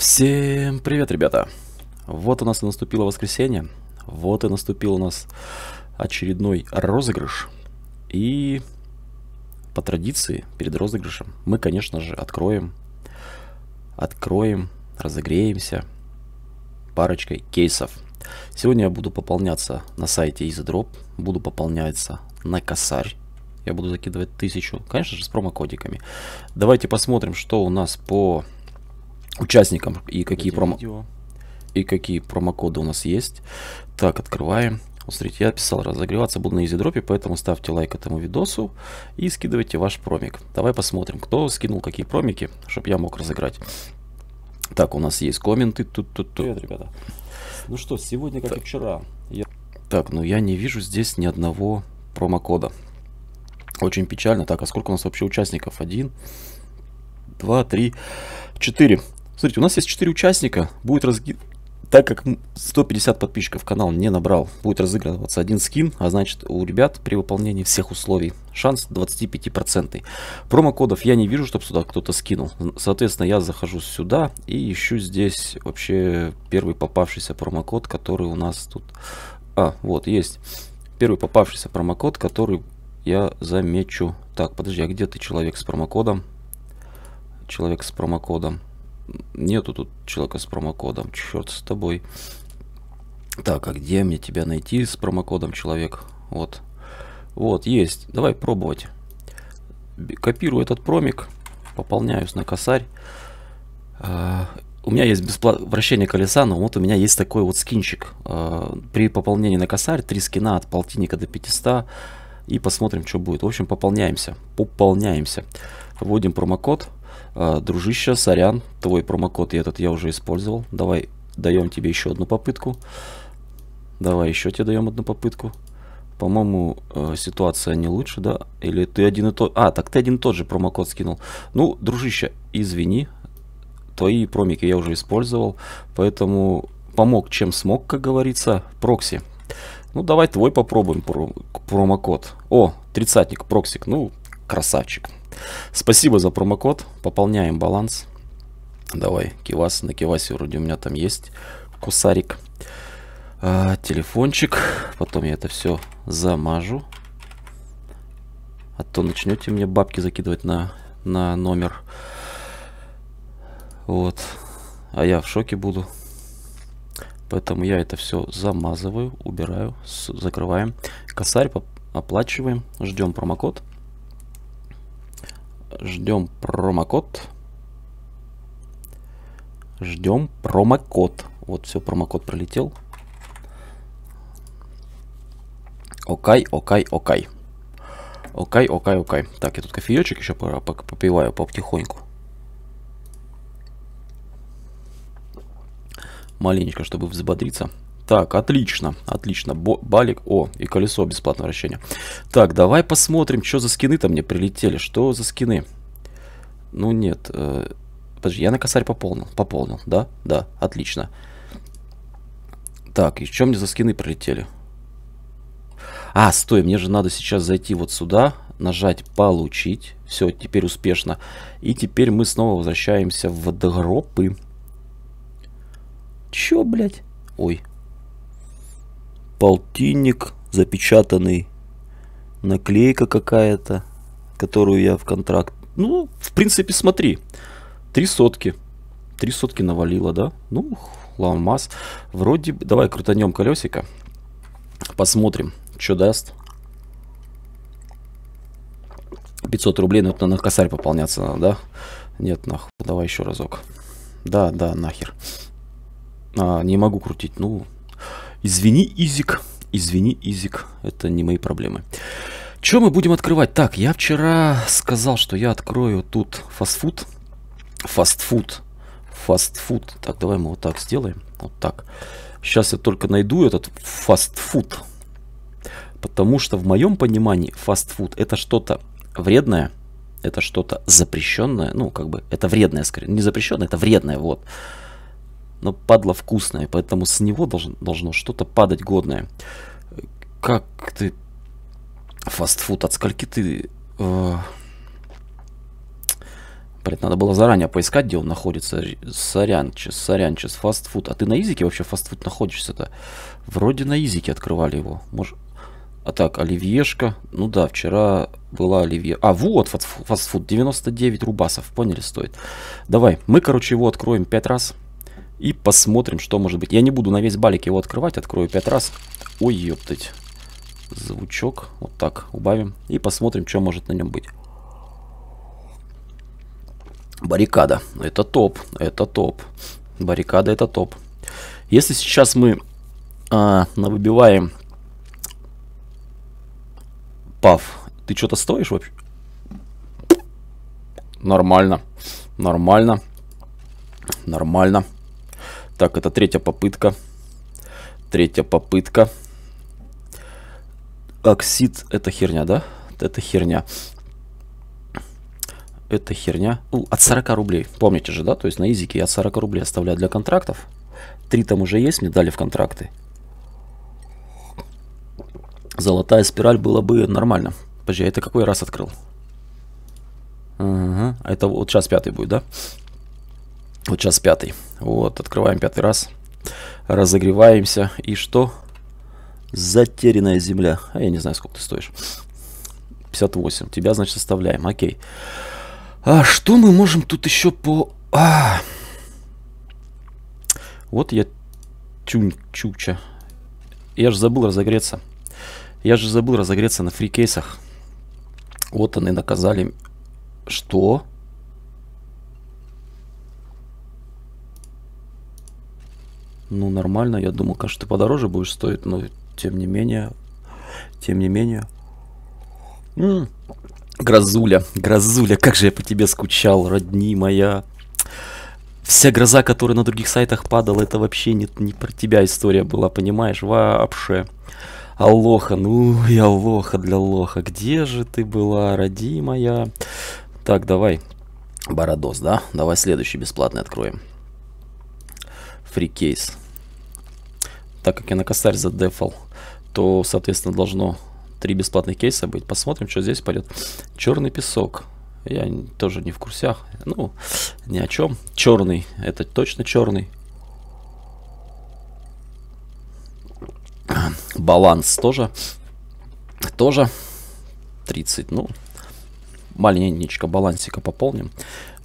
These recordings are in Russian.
Всем привет, ребята! Вот у нас и наступило воскресенье, вот и наступил у нас очередной розыгрыш. И по традиции перед розыгрышем мы, конечно же, откроем, откроем, разогреемся парочкой кейсов. Сегодня я буду пополняться на сайте EasyDrop, буду пополняться на косарь. Я буду закидывать тысячу, конечно же, с промокодиками. Давайте посмотрим, что у нас по участникам и какие промо... Видео. И какие промокоды у нас есть. Так, открываем. смотрите, я писал, разогреваться буду на изидропе, поэтому ставьте лайк этому видосу и скидывайте ваш промик. Давай посмотрим, кто скинул какие промики, чтобы я мог разыграть. Так, у нас есть комменты. Тут, тут, тут. Привет, ребята. Ну что, сегодня, как так. и вчера. Я... Так, ну я не вижу здесь ни одного промокода. Очень печально. Так, а сколько у нас вообще участников? Один, два, три, четыре. Смотрите, у нас есть 4 участника. Будет разги... Так как 150 подписчиков канал не набрал, будет разыгрываться один скин, а значит у ребят при выполнении всех условий шанс 25%. Промокодов я не вижу, чтобы сюда кто-то скинул. Соответственно, я захожу сюда и ищу здесь вообще первый попавшийся промокод, который у нас тут... А, вот, есть. Первый попавшийся промокод, который я замечу. Так, подожди, а где ты, человек с промокодом? Человек с промокодом нету тут человека с промокодом. Черт с тобой. Так, а где мне тебя найти с промокодом, человек? Вот. Вот, есть. Давай пробовать. Копирую этот промик. Пополняюсь на косарь. А, у меня есть бесплат вращение колеса, но вот у меня есть такой вот скинчик. А, при пополнении на косарь три скина от полтинника до 500. И посмотрим, что будет. В общем, пополняемся. Пополняемся. Вводим промокод. А, дружище, сорян, твой промокод и этот я уже использовал. Давай даем тебе еще одну попытку. Давай еще тебе даем одну попытку. По-моему, э, ситуация не лучше, да? Или ты один и тот... А, так ты один и тот же промокод скинул. Ну, дружище, извини. Твои промики я уже использовал. Поэтому помог, чем смог, как говорится. Прокси. Ну, давай твой попробуем пром промокод. О, тридцатник, проксик. Ну, красавчик. Спасибо за промокод. Пополняем баланс. Давай, кивас. На кивасе вроде у меня там есть кусарик. А, телефончик. Потом я это все замажу. А то начнете мне бабки закидывать на, на номер. Вот. А я в шоке буду. Поэтому я это все замазываю, убираю, закрываем. Косарь оплачиваем, ждем промокод. Ждем промокод. Ждем промокод. Вот все, промокод пролетел. Окай, окай, окай. Окай, окай, окай. Так, я тут кофеечек еще попиваю потихоньку. Маленечко, чтобы взбодриться. Так, отлично, отлично. Бо балик, о, и колесо бесплатного вращения. Так, давай посмотрим, что за скины-то мне прилетели. Что за скины? Ну, нет. Э, подожди, я на косарь пополнил. Пополнил, да? Да, отлично. Так, и что мне за скины прилетели? А, стой, мне же надо сейчас зайти вот сюда, нажать «Получить». Все, теперь успешно. И теперь мы снова возвращаемся в водоропы. Чё, блядь? Ой, полтинник запечатанный, наклейка какая-то, которую я в контракт... Ну, в принципе, смотри, три сотки. Три сотки навалило, да? Ну, ламас. Вроде бы... Давай крутанем колесико. Посмотрим, что даст. 500 рублей, но ну, это на косарь пополняться надо, да? Нет, нахуй. Давай еще разок. Да, да, нахер. А, не могу крутить. Ну, Извини, Изик. Извини, Изик. Это не мои проблемы. Что мы будем открывать? Так, я вчера сказал, что я открою тут фастфуд. Фастфуд. Фастфуд. Так, давай мы вот так сделаем. Вот так. Сейчас я только найду этот фастфуд. Потому что в моем понимании фастфуд это что-то вредное, это что-то запрещенное, ну, как бы, это вредное, скорее, не запрещенное, это вредное, вот но падла вкусная, поэтому с него должен, должно что-то падать годное. Как ты... Фастфуд, от скольки ты... Э... Блять, надо было заранее поискать, где он находится. сорян, сорян, сорянчес, фастфуд. А ты на Изике вообще фастфуд находишься-то? Вроде на Изике открывали его. Может... А так, оливьешка. Ну да, вчера была оливье. А, вот, фастфуд. 99 рубасов, поняли, стоит. Давай, мы, короче, его откроем 5 раз. И посмотрим, что может быть. Я не буду на весь балик его открывать, открою пять раз. Ой, ёптать. Звучок. Вот так убавим. И посмотрим, что может на нем быть. Баррикада. Это топ. Это топ. Баррикада это топ. Если сейчас мы а, выбиваем пав, ты что-то стоишь вообще? Нормально. Нормально. Нормально. Так, это третья попытка. Третья попытка. Оксид, это херня, да? Это херня. Это херня. У, от 40 рублей. Помните же, да? То есть на изике от 40 рублей оставляю для контрактов. Три там уже есть, мне дали в контракты. Золотая спираль была бы нормально. Подожди, а это какой раз открыл? Ага, это вот сейчас пятый будет, да? Вот сейчас пятый. Вот, открываем пятый раз. Разогреваемся. И что? Затерянная земля. А я не знаю, сколько ты стоишь. 58. Тебя, значит, оставляем. Окей. А что мы можем тут еще по... А! Вот я чун чуча. Я же забыл разогреться. Я же забыл разогреться на фрикейсах. Вот они наказали. Что? Ну, нормально. Я думал, конечно, ты подороже будешь стоить, но тем не менее... Тем не менее... М -м. Грозуля, грозуля, как же я по тебе скучал, родни моя. Вся гроза, которая на других сайтах падала, это вообще не, не про тебя история была, понимаешь? Вообще. Алоха, ну и алоха для лоха. Где же ты была, родимая? Так, давай. Бородос, да? Давай следующий бесплатный откроем. FreeCase. Так как я на косарь задефал, то, соответственно, должно три бесплатных кейса быть. Посмотрим, что здесь пойдет. Черный песок. Я тоже не в курсях. Ну, ни о чем. Черный. Это точно черный. Баланс тоже. Тоже. 30. Ну, маленечко балансика пополним.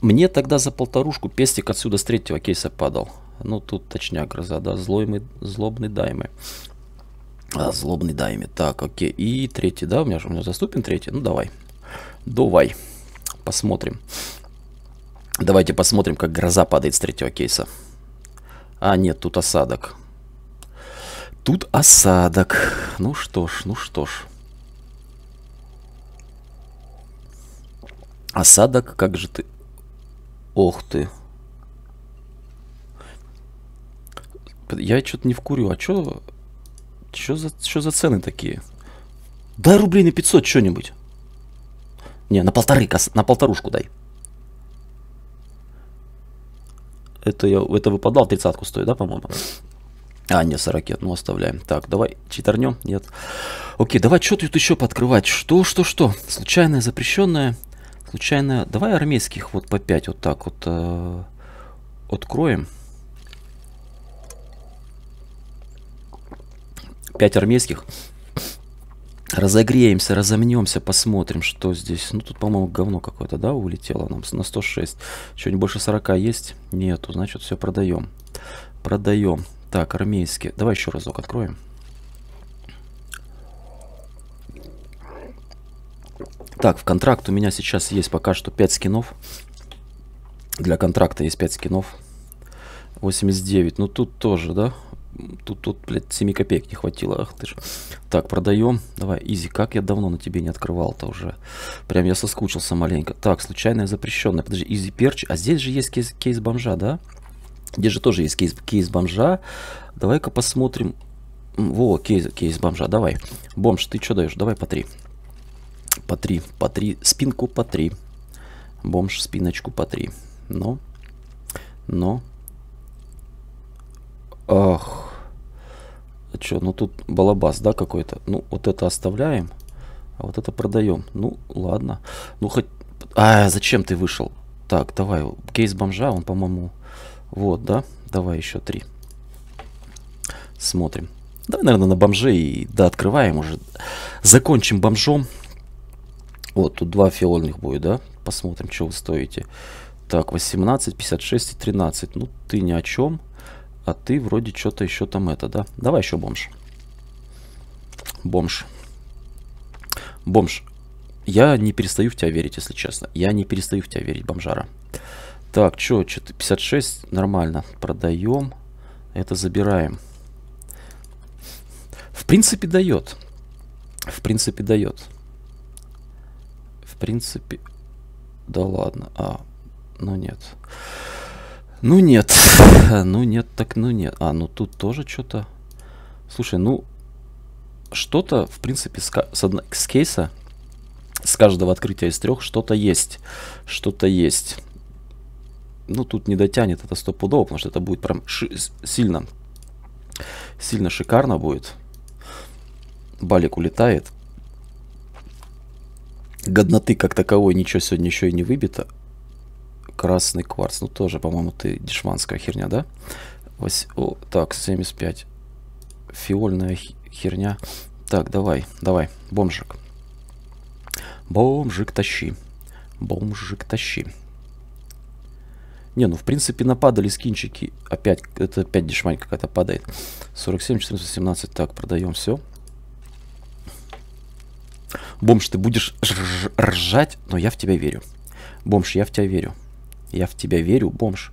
Мне тогда за полторушку пестик отсюда с третьего кейса падал. Ну, тут точняк гроза, да, злой мы, злобный даймы. А, злобный дайме. Так, окей. И третий, да, у меня же у меня доступен третий. Ну, давай. Давай. Посмотрим. Давайте посмотрим, как гроза падает с третьего кейса. А, нет, тут осадок. Тут осадок. Ну что ж, ну что ж. Осадок, как же ты... Ох ты, Я что-то не вкурю. А что... Что за, что за цены такие? Дай рублей на 500 что-нибудь. Не, на полторы, на полторушку дай. Это, я, это выпадал, тридцатку стоит, да, по-моему? А, не, 40, ну оставляем. Так, давай, читернем? Нет. Окей, давай, что тут еще подкрывать? Что, что, что? Случайное, запрещенное. Случайное. Давай армейских вот по 5 вот так вот э, откроем. 5 армейских. Разогреемся, разомнемся, посмотрим, что здесь. Ну, тут, по-моему, говно какое-то, да, улетело нам на 106. Что-нибудь больше 40 есть? Нету, значит, все продаем. Продаем. Так, армейские. Давай еще разок откроем. Так, в контракт у меня сейчас есть пока что 5 скинов. Для контракта есть 5 скинов. 89. Ну, тут тоже, да, Тут, тут, блядь, 7 копеек не хватило, ах ты ж. Так, продаем. Давай, изи, как я давно на тебе не открывал-то уже. Прям я соскучился маленько. Так, случайное запрещенное. Подожди, изи перч. А здесь же есть кейс, кейс бомжа, да? Здесь же тоже есть кейс, кейс бомжа. Давай-ка посмотрим. Во, кейс, кейс бомжа, давай. Бомж, ты что даешь? Давай по три. По три, по три. Спинку по три. Бомж, спиночку по три. Но, но, Ах. А что, ну тут балабас, да, какой-то? Ну, вот это оставляем, а вот это продаем. Ну, ладно. Ну, хоть... А, зачем ты вышел? Так, давай, кейс бомжа, он, по-моему... Вот, да? Давай еще три. Смотрим. Давай, наверное, на бомже и да, открываем уже. Закончим бомжом. Вот, тут два фиольных будет, да? Посмотрим, что вы стоите. Так, 18, 56 и 13. Ну, ты ни о чем. А ты вроде что-то еще там это, да? Давай еще бомж. Бомж. Бомж. Я не перестаю в тебя верить, если честно. Я не перестаю в тебя верить, бомжара. Так, что, что-то 56, нормально. Продаем, это забираем. В принципе, дает. В принципе, дает. В принципе... Да ладно. А, ну Нет. Ну нет, ну нет, так ну нет. А, ну тут тоже что-то... Слушай, ну... Что-то, в принципе, с, с, одно... с кейса, с каждого открытия из трех что-то есть. Что-то есть. Ну, тут не дотянет это стопудово, потому что это будет прям сильно... Сильно шикарно будет. Балик улетает. Годноты как таковой ничего сегодня еще и не выбито красный кварц. Ну, тоже, по-моему, ты дешманская херня, да? Вось... О, так, 75. Фиольная херня. Так, давай, давай, бомжик. Бомжик тащи. Бомжик тащи. Не, ну в принципе нападали скинчики. Опять, это опять дешмань какая-то падает. 47, 14, 17. Так, продаем все. Бомж, ты будешь ржать, но я в тебя верю. Бомж, я в тебя верю. Я в тебя верю, бомж.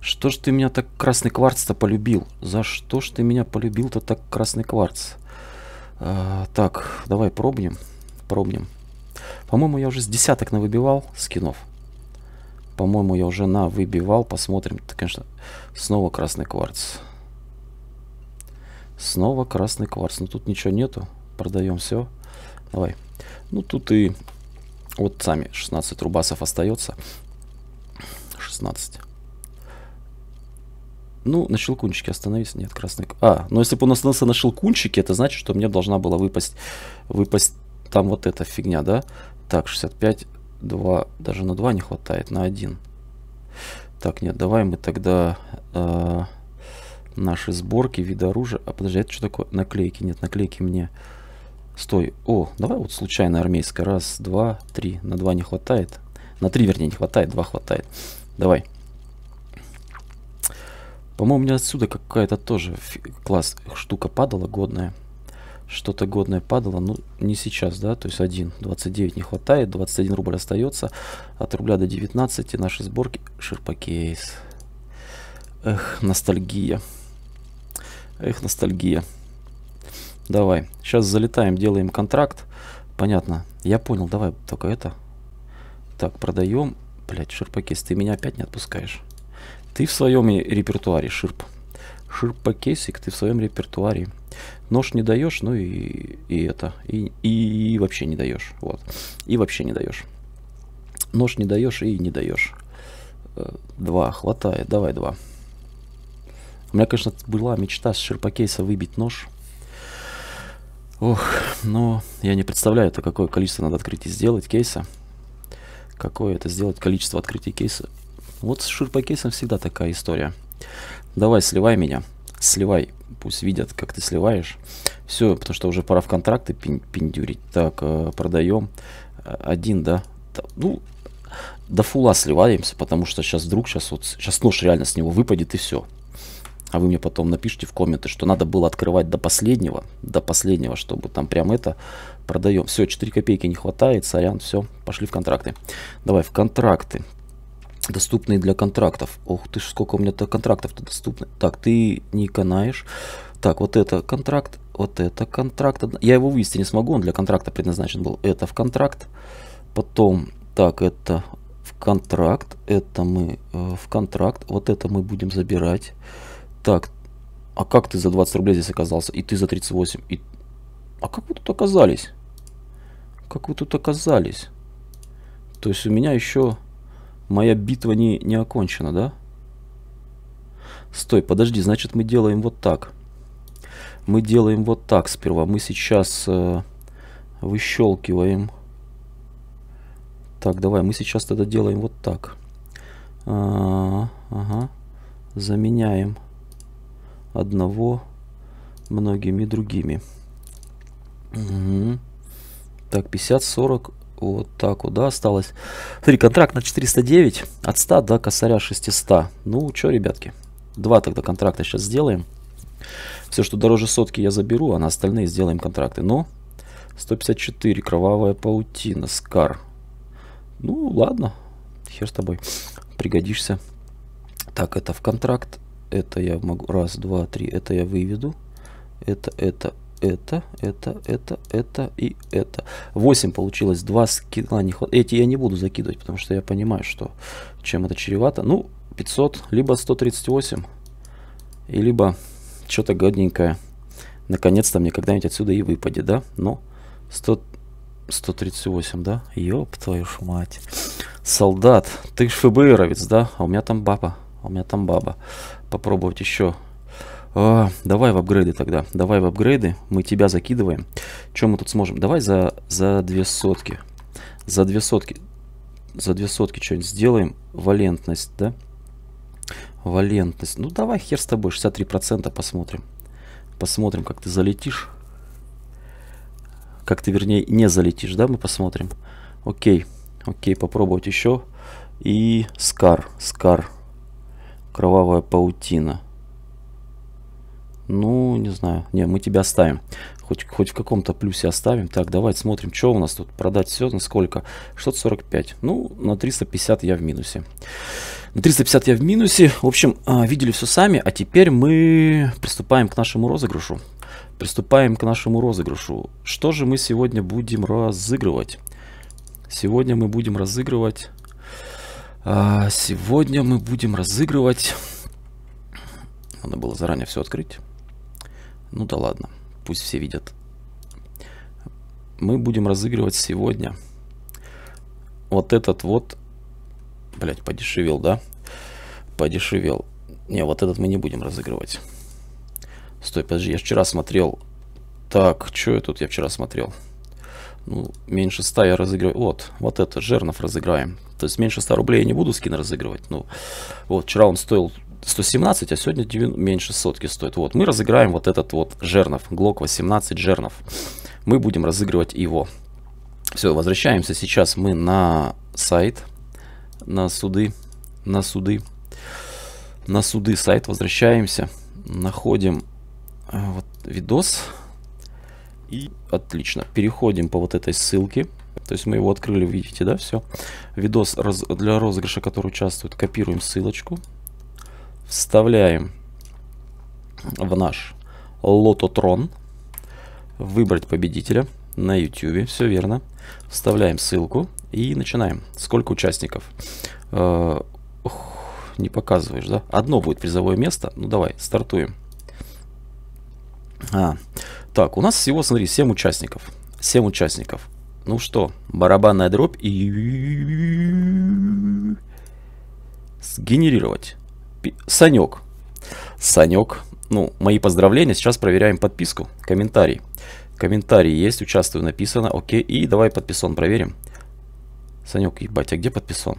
Что ж ты меня так красный кварц-то полюбил? За что ж ты меня полюбил-то так красный кварц? А, так, давай пробнем. Пробнем. По-моему, я уже с десяток навыбивал скинов. По-моему, я уже на выбивал. Посмотрим. Это, конечно, снова красный кварц. Снова красный кварц. Но ну, тут ничего нету. Продаем все. Давай. Ну, тут и вот сами 16 рубасов остается. 16. Ну, на щелкунчике остановись Нет, красный... А, ну если бы он остановился на щелкунчике, это значит, что мне должна была выпасть... Выпасть там вот эта фигня, да? Так, 65, 2... Даже на 2 не хватает, на 1. Так, нет, давай мы тогда... Э, наши сборки, виды оружия... А, подожди, это что такое? Наклейки. Нет, наклейки мне... Стой. О, давай вот случайно армейская. Раз, два, три. На 2 не хватает. На 3, вернее, не хватает, 2 хватает. Давай. По-моему, у меня отсюда какая-то тоже класс штука падала годная. Что-то годное падало, ну не сейчас, да, то есть 1, 29 не хватает, 21 рубль остается, от рубля до 19 наши сборки, ширпакейс. Эх, ностальгия. Эх, ностальгия. Давай, сейчас залетаем, делаем контракт, понятно, я понял, давай только это. Так, продаем, Блять, ширпокис, ты меня опять не отпускаешь. Ты в своем репертуаре, ширп. Ширпокесик, ты в своем репертуаре. Нож не даешь, ну и, и это. И, и, и вообще не даешь. Вот. И вообще не даешь. Нож не даешь и не даешь. Э, два. Хватает. Давай два. У меня, конечно, была мечта с ширпокейса выбить нож. Ох, но я не представляю, это какое количество надо открыть и сделать кейса какое это сделать количество открытий кейса. Вот с ширпокейсом всегда такая история. Давай, сливай меня. Сливай. Пусть видят, как ты сливаешь. Все, потому что уже пора в контракты пин пиндюрить. Так, э, продаем. Э, один, да? Ну, до фула сливаемся, потому что сейчас вдруг, сейчас вот, сейчас нож реально с него выпадет и все а вы мне потом напишите в комменты, что надо было открывать до последнего, до последнего, чтобы там прям это продаем. Все, 4 копейки не хватает, сорян, все, пошли в контракты. Давай, в контракты. Доступные для контрактов. Ох ты ж, сколько у меня-то контрактов-то доступно. Так, ты не канаешь. Так, вот это контракт, вот это контракт. Я его вывести не смогу, он для контракта предназначен был. Это в контракт. Потом, так, это в контракт. Это мы э, в контракт. Вот это мы будем забирать. Так, а как ты за 20 рублей здесь оказался? И ты за 38. И... А как вы тут оказались? Как вы тут оказались? То есть у меня еще моя битва не, не окончена, да? Стой, подожди, значит мы делаем вот так. Мы делаем вот так сперва. Мы сейчас э, выщелкиваем. Так, давай, мы сейчас тогда делаем вот так. А, ага. Заменяем одного многими другими. Угу. Так, 50-40, вот так вот, да, осталось. Смотри, контракт на 409, от 100 до косаря 600. Ну, что, ребятки, два тогда контракта сейчас сделаем. Все, что дороже сотки я заберу, а на остальные сделаем контракты. Но 154, кровавая паутина, скар. Ну, ладно, хер с тобой, пригодишься. Так, это в контракт это я могу, раз, два, три, это я выведу, это, это, это, это, это, это и это. 8 получилось, Два скилла не хватает. Эти я не буду закидывать, потому что я понимаю, что чем это чревато. Ну, 500, либо 138, и либо что-то годненькое. Наконец-то мне когда-нибудь отсюда и выпадет, да? Но 100, 138, да? Ёб твою ж мать. Солдат, ты ж ФБРовец, да? А у меня там баба. А у меня там баба. Попробовать еще. А, давай в апгрейды тогда. Давай в апгрейды. Мы тебя закидываем. Чем мы тут сможем? Давай за, за две сотки. За две сотки. За две сотки что-нибудь сделаем. Валентность, да? Валентность. Ну, давай хер с тобой. 63% посмотрим. Посмотрим, как ты залетишь. Как ты, вернее, не залетишь, да? Мы посмотрим. Окей. Окей, попробовать еще. И Скар. Скар. Кровавая паутина. Ну, не знаю. Не, мы тебя оставим. Хоть, хоть в каком-то плюсе оставим. Так, давайте смотрим, что у нас тут. Продать все на сколько? 645. Ну, на 350 я в минусе. На 350 я в минусе. В общем, а, видели все сами. А теперь мы приступаем к нашему розыгрышу. Приступаем к нашему розыгрышу. Что же мы сегодня будем разыгрывать? Сегодня мы будем разыгрывать а сегодня мы будем разыгрывать... Надо было заранее все открыть. Ну да ладно, пусть все видят. Мы будем разыгрывать сегодня вот этот вот... Блять, подешевел, да? Подешевел. Не, вот этот мы не будем разыгрывать. Стой, подожди, я вчера смотрел... Так, что я тут я вчера смотрел? Ну, меньше ста я разыгрываю. Вот, вот это, Жернов разыграем. То есть меньше 100 рублей я не буду скин разыгрывать. Ну, вот, вчера он стоил 117, а сегодня 9, меньше сотки стоит. Вот, мы разыграем вот этот вот жернов, Глок 18 жернов. Мы будем разыгрывать его. Все, возвращаемся сейчас мы на сайт, на суды, на суды, на суды сайт возвращаемся. Находим э, вот видос. И отлично. Переходим по вот этой ссылке. То есть мы его открыли, видите, да, все. Видос раз, для розыгрыша, который участвует, копируем ссылочку, вставляем в наш лототрон, выбрать победителя на YouTube, все верно. Вставляем ссылку и начинаем. Сколько участников? Э не показываешь, да? Одно будет призовое место. Ну давай, стартуем. А, так, у нас всего, смотри, 7 участников. 7 участников. Ну что, барабанная дробь и... Сгенерировать. Санек. Санек. Ну, мои поздравления. Сейчас проверяем подписку. Комментарий. Комментарий есть, участвую, написано. Окей, и давай подписон проверим. Санек, ебать, а где подписон?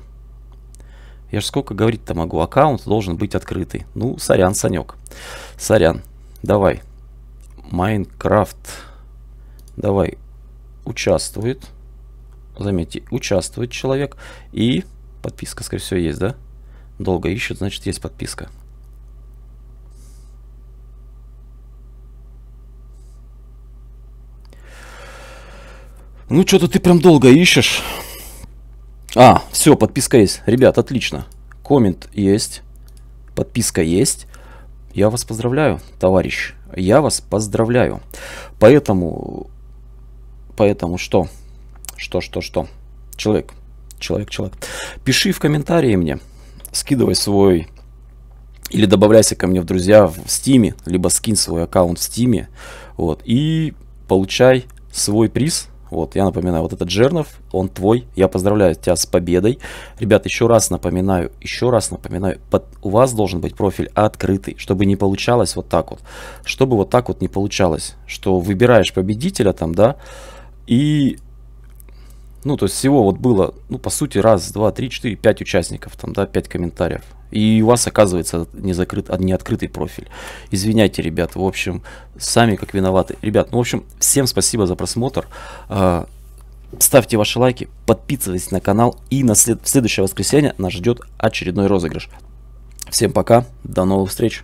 Я же сколько говорить-то могу. Аккаунт должен быть открытый. Ну, сорян, Санек. Сорян. Давай. Майнкрафт. Давай участвует. Заметьте, участвует человек. И подписка, скорее всего, есть, да? Долго ищет, значит, есть подписка. Ну, что-то ты прям долго ищешь. А, все, подписка есть. Ребят, отлично. Коммент есть. Подписка есть. Я вас поздравляю, товарищ. Я вас поздравляю. Поэтому Поэтому что? Что, что, что? Человек, человек, человек. Пиши в комментарии мне, скидывай свой или добавляйся ко мне в друзья в Стиме, либо скинь свой аккаунт в Стиме, вот, и получай свой приз. Вот, я напоминаю, вот этот Жернов, он твой. Я поздравляю тебя с победой. Ребят, еще раз напоминаю, еще раз напоминаю, под, у вас должен быть профиль открытый, чтобы не получалось вот так вот. Чтобы вот так вот не получалось, что выбираешь победителя там, да, и, ну, то есть всего вот было, ну, по сути, раз, два, три, четыре, пять участников, там, да, пять комментариев. И у вас оказывается не, закрыт, а не открытый профиль. Извиняйте, ребят, в общем, сами как виноваты. Ребят, ну, в общем, всем спасибо за просмотр. А, ставьте ваши лайки, подписывайтесь на канал, и на след... в следующее воскресенье нас ждет очередной розыгрыш. Всем пока, до новых встреч!